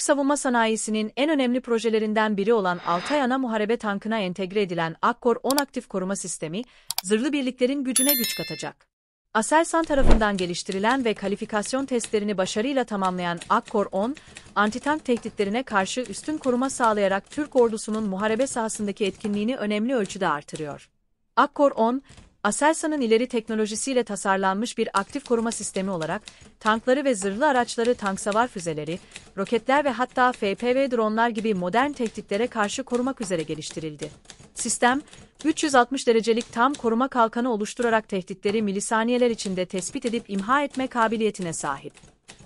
Türk savunma sanayisinin en önemli projelerinden biri olan Altay Ana Muharebe Tankı'na entegre edilen Akkor 10 aktif koruma sistemi, zırhlı birliklerin gücüne güç katacak. Aselsan tarafından geliştirilen ve kalifikasyon testlerini başarıyla tamamlayan Akkor 10, antitank tehditlerine karşı üstün koruma sağlayarak Türk ordusunun muharebe sahasındaki etkinliğini önemli ölçüde artırıyor. Akkor 10, Aselsan'ın ileri teknolojisiyle tasarlanmış bir aktif koruma sistemi olarak tankları ve zırhlı araçları, tanksavar füzeleri, roketler ve hatta FPV dronlar gibi modern tehditlere karşı korumak üzere geliştirildi. Sistem, 360 derecelik tam koruma kalkanı oluşturarak tehditleri milisaniyeler içinde tespit edip imha etme kabiliyetine sahip.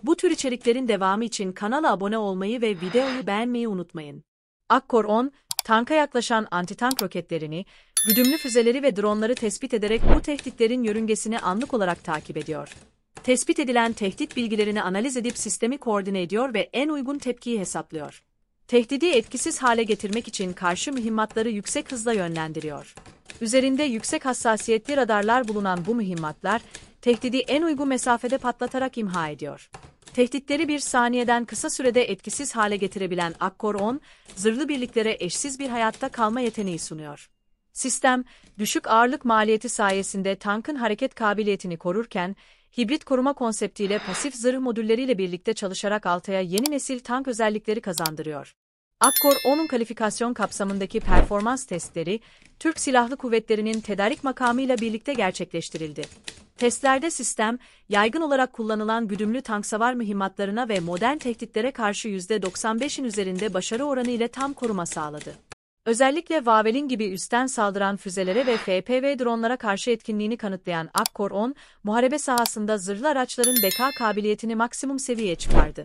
Bu tür içeriklerin devamı için kanala abone olmayı ve videoyu beğenmeyi unutmayın. Akkor 10, tanka yaklaşan antitank roketlerini, güdümlü füzeleri ve dronları tespit ederek bu tehditlerin yörüngesini anlık olarak takip ediyor. Tespit edilen tehdit bilgilerini analiz edip sistemi koordine ediyor ve en uygun tepkiyi hesaplıyor. Tehdidi etkisiz hale getirmek için karşı mühimmatları yüksek hızla yönlendiriyor. Üzerinde yüksek hassasiyetli radarlar bulunan bu mühimmatlar, tehdidi en uygun mesafede patlatarak imha ediyor. Tehditleri bir saniyeden kısa sürede etkisiz hale getirebilen Akkor 10, zırhlı birliklere eşsiz bir hayatta kalma yeteneği sunuyor. Sistem, düşük ağırlık maliyeti sayesinde tankın hareket kabiliyetini korurken, hibrit koruma konseptiyle pasif zırh modülleriyle birlikte çalışarak Altay'a yeni nesil tank özellikleri kazandırıyor. Akkor onun kalifikasyon kapsamındaki performans testleri, Türk Silahlı Kuvvetleri'nin tedarik makamıyla birlikte gerçekleştirildi. Testlerde sistem, yaygın olarak kullanılan güdümlü tanksavar mühimmatlarına ve modern tehditlere karşı %95'in üzerinde başarı oranı ile tam koruma sağladı. Özellikle Vavelin gibi üstten saldıran füzelere ve FPV dronlara karşı etkinliğini kanıtlayan Akkor 10, muharebe sahasında zırhlı araçların beka kabiliyetini maksimum seviyeye çıkardı.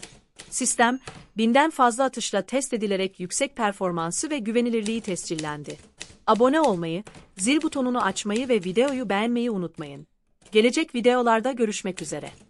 Sistem, binden fazla atışla test edilerek yüksek performansı ve güvenilirliği tescillendi. Abone olmayı, zil butonunu açmayı ve videoyu beğenmeyi unutmayın. Gelecek videolarda görüşmek üzere.